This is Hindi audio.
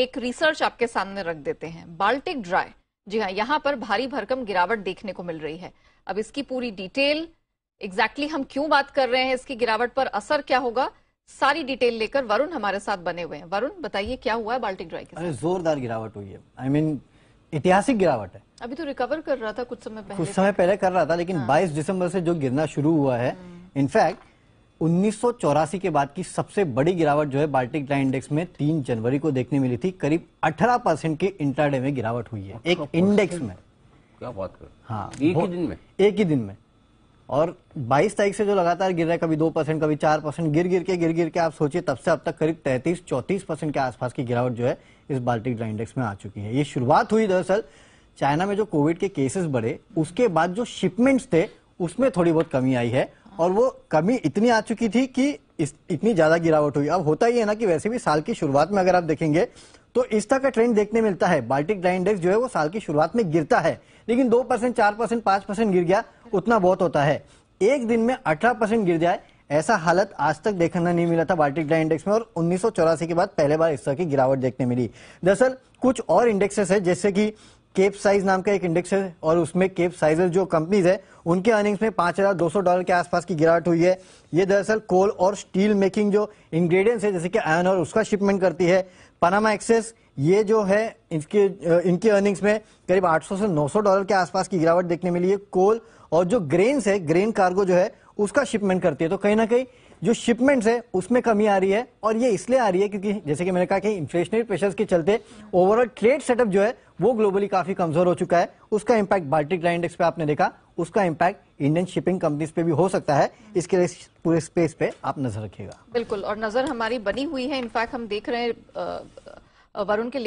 एक रिसर्च आपके सामने रख देते हैं बाल्टिक ड्राई जी हाँ यहाँ पर भारी भरकम गिरावट देखने को मिल रही है अब इसकी पूरी डिटेल एग्जैक्टली exactly हम क्यों बात कर रहे हैं इसकी गिरावट पर असर क्या होगा सारी डिटेल लेकर वरुण हमारे साथ बने हुए हैं वरुण बताइए क्या हुआ है बाल्टिक ड्राई के साथ जोरदार गिरावट हुई है आई I मीन mean, ऐतिहासिक गिरावट है अभी तो रिकवर कर रहा था कुछ समय पहले कुछ समय पहले कर रहा था लेकिन हाँ। 22 दिसंबर से जो गिरना शुरू हुआ है इनफैक्ट हाँ। उन्नीस के बाद की सबसे बड़ी गिरावट जो है बाल्टिक ड्राई इंडेक्स में तीन जनवरी को देखने मिली थी करीब अठारह परसेंट की इंटरडे में गिरावट हुई है एक इंडेक्स में क्या बात कर हाँ एक ही दिन में एक ही दिन में और 22 तारीख से जो लगातार गिर रहा है कभी 2 परसेंट कभी 4 परसेंट गिर गिर के गिर गिर के आप सोचिए तब से अब तक करीब 33 34 परसेंट के आसपास की गिरावट जो है इस बाल्टिक ड्राई इंडेक्स में आ चुकी है ये शुरुआत हुई दरअसल चाइना में जो कोविड के केसेस बढ़े उसके बाद जो शिपमेंट्स थे उसमें थोड़ी बहुत कमी आई है और वो कमी इतनी आ चुकी थी कि इतनी ज्यादा गिरावट हुई अब होता ही है ना कि वैसे भी साल की शुरुआत में अगर आप देखेंगे तो इस तरह का ट्रेंड देखने मिलता है बाल्टिक ड्राई इंडेक्स जो है वो साल की शुरुआत में गिरता है लेकिन दो परसेंट चार परसेंट पांच परसेंट गिर गया उतना बहुत होता है एक दिन में अठारह परसेंट गिर जाए ऐसा हालत आज तक देखना नहीं मिला था बाल्टिक ड्राई इंडेक्स में और उन्नीस के बाद पहले बार इस तरह की गिरावट देखने मिली दरअसल कुछ और इंडेक्सेस है जैसे कि केप साइज नाम का एक इंडेक्स है और उसमें केप साइजर जो कंपनीज है उनके अर्निंग्स में 5,200 डॉलर के आसपास की गिरावट हुई है ये दरअसल कोल और स्टील मेकिंग जो इंग्रेडिएंट्स है जैसे कि आयन और उसका शिपमेंट करती है पनामा एक्सेस ये जो है इनके इनके अर्निंग्स में करीब 800 से 900 डॉलर के आसपास की गिरावट देखने मिली है कोल और जो ग्रेन्स है ग्रेन कार्गो जो है उसका शिपमेंट करती है तो कहीं ना कहीं जो शिपमेंट्स है उसमें कमी आ रही है और ये इसलिए आ रही है क्योंकि जैसे कि मैंने कहा कि इन्फ्लेशनरी प्रेशर्स के चलते ओवरऑल ट्रेड सेटअप जो है वो ग्लोबली काफी कमजोर हो चुका है उसका इम्पैक्ट बाल्टिक ड्राई इंडेक्स पे आपने देखा उसका इम्पैक्ट इंडियन शिपिंग कंपनीज पे भी हो सकता है इसके लिए पूरे स्पेस पे आप नजर रखिएगा बिल्कुल और नजर हमारी बनी हुई है इनफैक्ट हम देख रहे हैं वरुण के